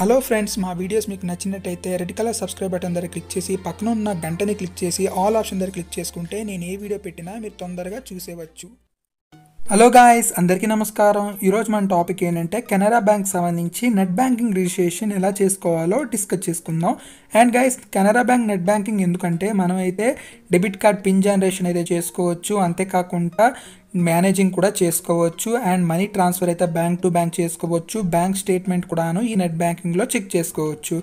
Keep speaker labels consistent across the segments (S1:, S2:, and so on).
S1: hello friends మా videos మీకు నచ్చినట్టయితే రెడ్ కలర్ సబ్స్క్రైబ్ బటన్ దగ్గర క్లిక్ చేసి పక్కన ఉన్న గంటని క్లిక్ చేసి ఆల్ ఆప్షన్ దగ్గర క్లిక్ చేసుకుంటే నేను ఏ వీడియో పెట్టినా మీరు తొందరగా చూసేవచ్చు హలో గాయస్ అందరికీ నమస్కారం ఈరోజు మన టాపిక్ ఏంటంటే కెనరా బ్యాంక్ సంబంధించి నెట్ బ్యాంకింగ్ రిజిస్ట్రేషన్ ఎలా చేసుకోవాలో డిస్కస్ చేసుకుందాం and guys Canara bank net banking ఎందుకంటే మనమైతే డెబిట్ కార్డ్ పిన్ జనరేషన్ అయితే చేసుకోవచ్చు అంతేకాకుండా మేనేజింగ్ కూడా చేసుకోవచ్చు అండ్ మనీ ట్రాన్స్ఫర్ అయితే బ్యాంక్ టు బ్యాంక్ చేసుకోవచ్చు బ్యాంక్ స్టేట్మెంట్ కూడాను ఈ నెట్ బ్యాంకింగ్లో చెక్ చేసుకోవచ్చు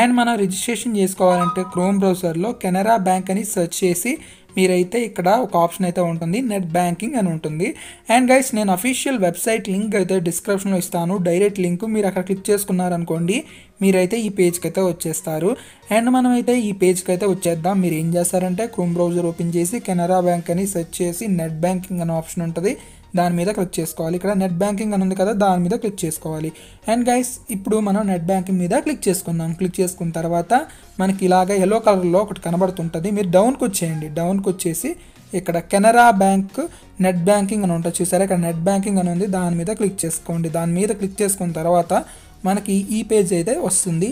S1: అండ్ మనం రిజిస్ట్రేషన్ చేసుకోవాలంటే క్రోమ్ బ్రౌజర్లో కెనరా బ్యాంక్ అని సెర్చ్ చేసి మీరైతే ఇక్కడ ఒక ఆప్షన్ అయితే ఉంటుంది నెట్ బ్యాంకింగ్ అని ఉంటుంది అండ్ గైస్ నేను అఫీషియల్ వెబ్సైట్ లింక్ అయితే డిస్క్రిప్షన్లో ఇస్తాను డైరెక్ట్ లింక్ మీరు అక్కడ క్లిక్ చేసుకున్నారనుకోండి మీరైతే ఈ పేజ్కి అయితే వచ్చేస్తారు అండ్ మనమైతే ఈ పేజ్కి అయితే వచ్చేద్దాం మీరు ఏం చేస్తారంటే క్రోమ్ బ్రౌజర్ ఓపెన్ చేసి కెనరా బ్యాంక్ అని సెర్చ్ చేసి నెట్ బ్యాంకింగ్ అనే ఆప్షన్ ఉంటుంది దాని మీద క్లిక్ చేసుకోవాలి ఇక్కడ నెట్ బ్యాంకింగ్ అని ఉంది కదా దాని మీద క్లిక్ చేసుకోవాలి అండ్ గైస్ ఇప్పుడు మనం నెట్ బ్యాంకింగ్ మీద క్లిక్ చేసుకుందాం క్లిక్ చేసుకున్న తర్వాత మనకి ఇలాగ ఎల్లో కలర్లో ఒకటి కనబడుతుంటుంది మీరు డౌన్కి వచ్చేయండి డౌన్కి వచ్చేసి ఇక్కడ కెనరా బ్యాంక్ నెట్ బ్యాంకింగ్ అని ఉంటుంది చూసారా ఇక్కడ నెట్ బ్యాంకింగ్ అని ఉంది దాని మీద క్లిక్ చేసుకోండి దాని మీద క్లిక్ చేసుకున్న తర్వాత మనకి ఈ పేజ్ అయితే వస్తుంది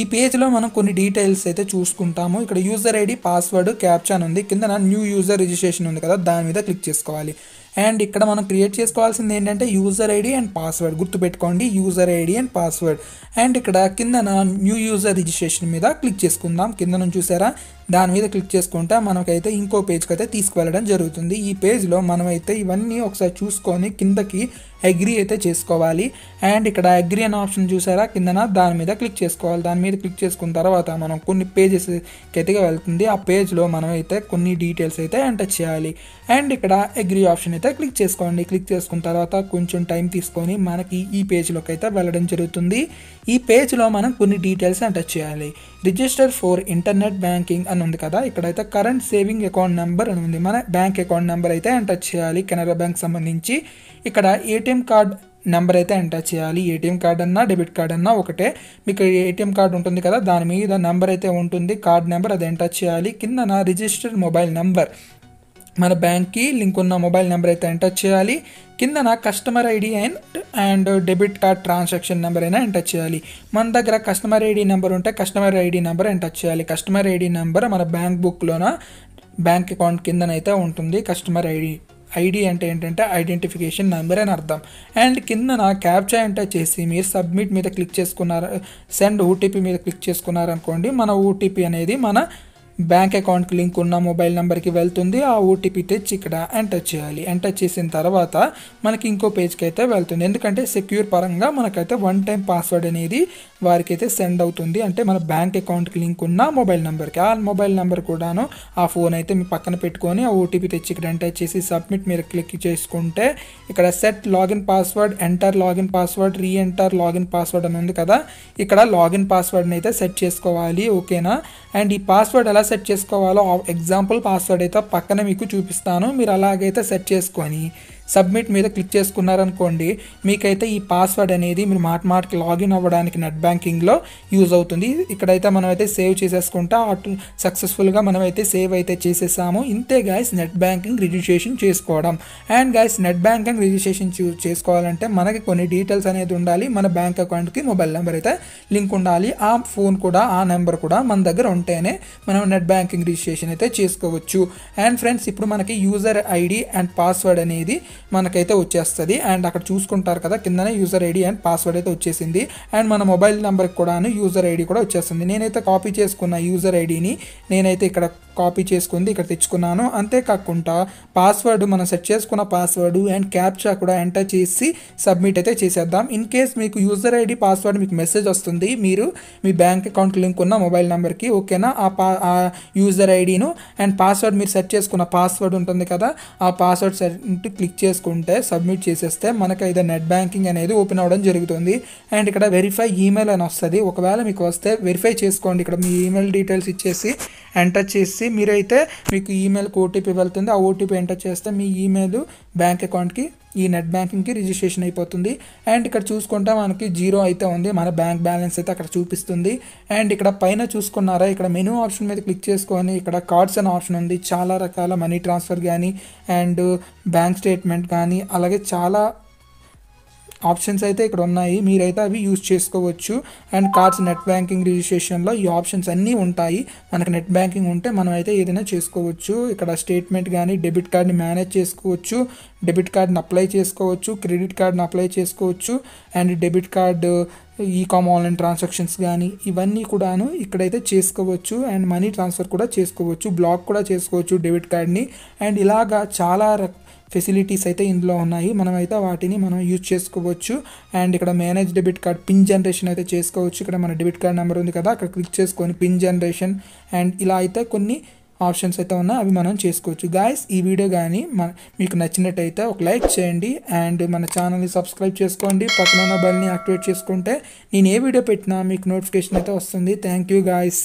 S1: ఈ పేజ్లో మనం కొన్ని డీటెయిల్స్ అయితే చూసుకుంటాము ఇక్కడ యూజర్ ఐడి పాస్వర్డ్ క్యాప్చా ఉంది కింద న్యూ యూజర్ రిజిస్ట్రేషన్ ఉంది కదా దాని మీద క్లిక్ చేసుకోవాలి అండ్ ఇక్కడ మనం క్రియేట్ చేసుకోవాల్సింది ఏంటంటే యూజర్ ఐడి అండ్ పాస్వర్డ్ గుర్తుపెట్టుకోండి user ID and password and ఇక్కడ కిందన న్యూ యూజర్ రిజిస్ట్రేషన్ మీద క్లిక్ చేసుకుందాం కింద నుంచి చూసారా దాని మీద క్లిక్ చేసుకుంటే మనకైతే ఇంకో పేజ్కి అయితే తీసుకువెళ్ళడం జరుగుతుంది ఈ పేజ్లో మనమైతే ఇవన్నీ ఒకసారి చూసుకొని కిందకి అగ్రి అయితే చేసుకోవాలి అండ్ ఇక్కడ అగ్రి అనే ఆప్షన్ చూసారా కిందన దాని మీద క్లిక్ చేసుకోవాలి దాని మీద క్లిక్ చేసుకున్న తర్వాత మనం కొన్ని పేజెస్ అయితే వెళ్తుంది ఆ పేజ్లో మనం అయితే కొన్ని డీటెయిల్స్ అయితే ఎంటర్ చేయాలి అండ్ ఇక్కడ అగ్రి ఆప్షన్ అయితే క్లిక్ చేసుకోండి క్లిక్ చేసుకున్న తర్వాత కొంచెం టైం తీసుకొని మనకి ఈ పేజ్లోకి అయితే వెళ్ళడం జరుగుతుంది ఈ పేజ్లో మనం కొన్ని డీటెయిల్స్ ఎంటర్ చేయాలి రిజిస్టర్ ఫర్ ఇంటర్నెట్ బ్యాంకింగ్ అని అని ఉంది కదా ఇక్కడైతే కరెంట్ సేవింగ్ అకౌంట్ నెంబర్ అని ఉంది మన బ్యాంక్ అకౌంట్ నెంబర్ అయితే ఎంటర్ చేయాలి కెనరా బ్యాంక్ సంబంధించి ఇక్కడ ఏటీఎం కార్డ్ నెంబర్ అయితే ఎంటర్ చేయాలి ఏటీఎం కార్డ్ అన్నా డెబిట్ కార్డ్ అన్నా ఒకటే మీకు ఏటీఎం కార్డ్ ఉంటుంది కదా దాని మీద నెంబర్ అయితే ఉంటుంది కార్డ్ నెంబర్ అది ఎంటర్ చేయాలి కింద నా రిజిస్టర్డ్ మొబైల్ నెంబర్ మన బ్యాంక్కి లింక్ ఉన్న మొబైల్ నెంబర్ అయితే ఎంటర్ చేయాలి కిందన customer ID and and debit card transaction number అయినా ఎంటర్ చేయాలి మన దగ్గర కస్టమర్ ఐడి నెంబర్ ఉంటే కస్టమర్ ఐడి నెంబర్ ఎంటర్ చేయాలి కస్టమర్ ఐడి నెంబర్ మన బ్యాంక్ బుక్లోన బ్యాంక్ అకౌంట్ కిందనైతే ఉంటుంది కస్టమర్ ఐడి ఐడి అంటే ఏంటంటే ఐడెంటిఫికేషన్ నెంబర్ అని అర్థం అండ్ కింద నా క్యాప్చా ఎంటర్ చేసి మీరు సబ్మిట్ మీద క్లిక్ చేసుకున్నారు సెండ్ ఓటీపీ మీద క్లిక్ చేసుకున్నారనుకోండి మన ఓటీపీ అనేది మన బ్యాంక్ అకౌంట్కి లింక్ ఉన్న మొబైల్ నెంబర్కి వెళ్తుంది ఆ ఓటీపీ తెచ్చి ఇక్కడ ఎంటర్ చేయాలి ఎంటర్ చేసిన తర్వాత మనకి ఇంకో పేజ్కి అయితే వెళ్తుంది ఎందుకంటే సెక్యూర్ పరంగా మనకైతే వన్ టైం పాస్వర్డ్ అనేది వారికి అయితే సెండ్ అవుతుంది అంటే మన బ్యాంక్ అకౌంట్కి లింక్ ఉన్న మొబైల్ నెంబర్కి ఆ మొబైల్ నెంబర్ కూడాను ఆ ఫోన్ అయితే మీ పక్కన పెట్టుకొని ఆ ఓటీపీ తెచ్చి ఇక్కడ ఎంటర్ చేసి సబ్మిట్ మీరు క్లిక్ చేసుకుంటే ఇక్కడ set login password enter login password reenter login password అని ఉంది కదా ఇక్కడ లాగిన్ పాస్వర్డ్ని అయితే సెట్ చేసుకోవాలి ఓకేనా అండ్ ఈ పాస్వర్డ్ ఎలా సెట్ చేసుకోవాలో ఎగ్జాంపుల్ పాస్వర్డ్ అయితే పక్కన మీకు చూపిస్తాను మీరు అలాగైతే సెట్ చేసుకొని సబ్మిట్ మీద క్లిక్ చేసుకున్నారనుకోండి మీకైతే ఈ పాస్వర్డ్ అనేది మీరు మాట మాటకి లాగిన్ అవ్వడానికి నెట్ బ్యాంకింగ్లో యూజ్ అవుతుంది ఇక్కడైతే మనమైతే సేవ్ చేసేసుకుంటా అటు సక్సెస్ఫుల్గా మనమైతే సేవ్ అయితే చేసేసాము ఇంతే గాయస్ నెట్ బ్యాంకింగ్ రిజిస్ట్రేషన్ చేసుకోవడం and guys net banking registration చేసుకోవాలంటే మనకి కొన్ని డీటెయిల్స్ అనేది ఉండాలి మన బ్యాంక్ అకౌంట్కి మొబైల్ నెంబర్ అయితే లింక్ ఉండాలి ఆ ఫోన్ కూడా ఆ నెంబర్ కూడా మన దగ్గర ఉంటేనే మనం నెట్ బ్యాంకింగ్ రిజిస్ట్రేషన్ అయితే చేసుకోవచ్చు అండ్ ఫ్రెండ్స్ ఇప్పుడు మనకి యూజర్ ఐడి అండ్ పాస్వర్డ్ అనేది మనకైతే వచ్చేస్తుంది అండ్ అక్కడ చూసుకుంటారు కదా కిందనే యూజర్ ఐడి అండ్ పాస్వర్డ్ అయితే వచ్చేసింది అండ్ మన మొబైల్ నెంబర్కి కూడా యూజర్ ఐడి కూడా వచ్చేస్తుంది నేనైతే కాపీ చేసుకున్న యూజర్ ఐడిని నేనైతే ఇక్కడ కాపీ చేసుకుంది ఇక్కడ తెచ్చుకున్నాను అంతేకాకుండా పాస్వర్డ్ మనం సెట్ చేసుకున్న పాస్వర్డ్ అండ్ క్యాప్చా కూడా ఎంటర్ చేసి సబ్మిట్ అయితే చేసేద్దాం ఇన్ కేస్ మీకు యూజర్ ఐడి పాస్వర్డ్ మీకు మెసేజ్ వస్తుంది మీరు మీ బ్యాంక్ అకౌంట్ లింక్ ఉన్న మొబైల్ నెంబర్కి ఓకేనా ఆ పా ఆ యూజర్ ఐడిను అండ్ పాస్వర్డ్ మీరు సెట్ చేసుకున్న పాస్వర్డ్ ఉంటుంది కదా ఆ పాస్వర్డ్ సెట్ క్లిక్ చేసుకుంటే సబ్మిట్ చేసేస్తే మనకు అయితే నెట్ బ్యాంకింగ్ అనేది ఓపెన్ అవ్వడం జరుగుతుంది అండ్ ఇక్కడ వెరిఫై ఈమెయిల్ అని వస్తుంది ఒకవేళ మీకు వస్తే వెరిఫై చేసుకోండి ఇక్కడ మీ ఈమెయిల్ డీటెయిల్స్ ఇచ్చేసి ఎంటర్ చేసి మీరైతే మీకు ఈమెయిల్కి ఓటీపీ వెళ్తుంది ఆ ఓటీపీ ఎంటర్ చేస్తే మీ ఈమెయిల్ బ్యాంక్ అకౌంట్కి ఈ నెట్ బ్యాంకింగ్కి రిజిస్ట్రేషన్ అయిపోతుంది అండ్ ఇక్కడ చూసుకుంటే మనకి జీరో అయితే ఉంది మన బ్యాంక్ బ్యాలెన్స్ అయితే అక్కడ చూపిస్తుంది అండ్ ఇక్కడ పైన చూసుకున్నారా ఇక్కడ మెనూ ఆప్షన్ మీద క్లిక్ చేసుకొని ఇక్కడ కార్డ్స్ అనే ఆప్షన్ ఉంది చాలా రకాల మనీ ట్రాన్స్ఫర్ కానీ అండ్ బ్యాంక్ స్టేట్మెంట్ కానీ అలాగే చాలా ఆప్షన్స్ అయితే ఇక్కడ ఉన్నాయి మీరైతే అవి యూజ్ చేసుకోవచ్చు అండ్ కార్డ్స్ నెట్ బ్యాంకింగ్ రిజిస్ట్రేషన్లో ఈ ఆప్షన్స్ అన్నీ ఉంటాయి మనకు నెట్ బ్యాంకింగ్ ఉంటే మనం అయితే ఏదైనా చేసుకోవచ్చు ఇక్కడ స్టేట్మెంట్ కానీ డెబిట్ కార్డ్ని మేనేజ్ చేసుకోవచ్చు డెబిట్ కార్డ్ని అప్లై చేసుకోవచ్చు క్రెడిట్ కార్డ్ని అప్లై చేసుకోవచ్చు and debit card ecom online transactions కానీ ఇవన్నీ కూడాను ఇక్కడైతే చేసుకోవచ్చు అండ్ మనీ ట్రాన్స్ఫర్ కూడా చేసుకోవచ్చు బ్లాక్ కూడా చేసుకోవచ్చు డెబిట్ కార్డ్ని అండ్ ఇలాగా చాలా రక ఫెసిలిటీస్ అయితే ఇందులో ఉన్నాయి మనమైతే వాటిని మనం యూజ్ చేసుకోవచ్చు అండ్ ఇక్కడ manage debit card PIN generation అయితే చేసుకోవచ్చు ఇక్కడ మన డెబిట్ కార్డ్ నెంబర్ ఉంది కదా అక్కడ క్లిక్ చేసుకొని పిన్ జనరేషన్ అండ్ ఇలా అయితే కొన్ని ఆప్షన్స్ అయితే ఉన్నాయి అవి మనం చేసుకోవచ్చు గాయస్ ఈ వీడియో కానీ మన మీకు నచ్చినట్టయితే ఒక లైక్ చేయండి అండ్ మన ఛానల్ని సబ్స్క్రైబ్ చేసుకోండి పక్కన ఉన్న బెల్ని యాక్టివేట్ చేసుకుంటే నేను ఏ వీడియో పెట్టినా మీకు నోటిఫికేషన్ అయితే వస్తుంది థ్యాంక్ యూ గాయస్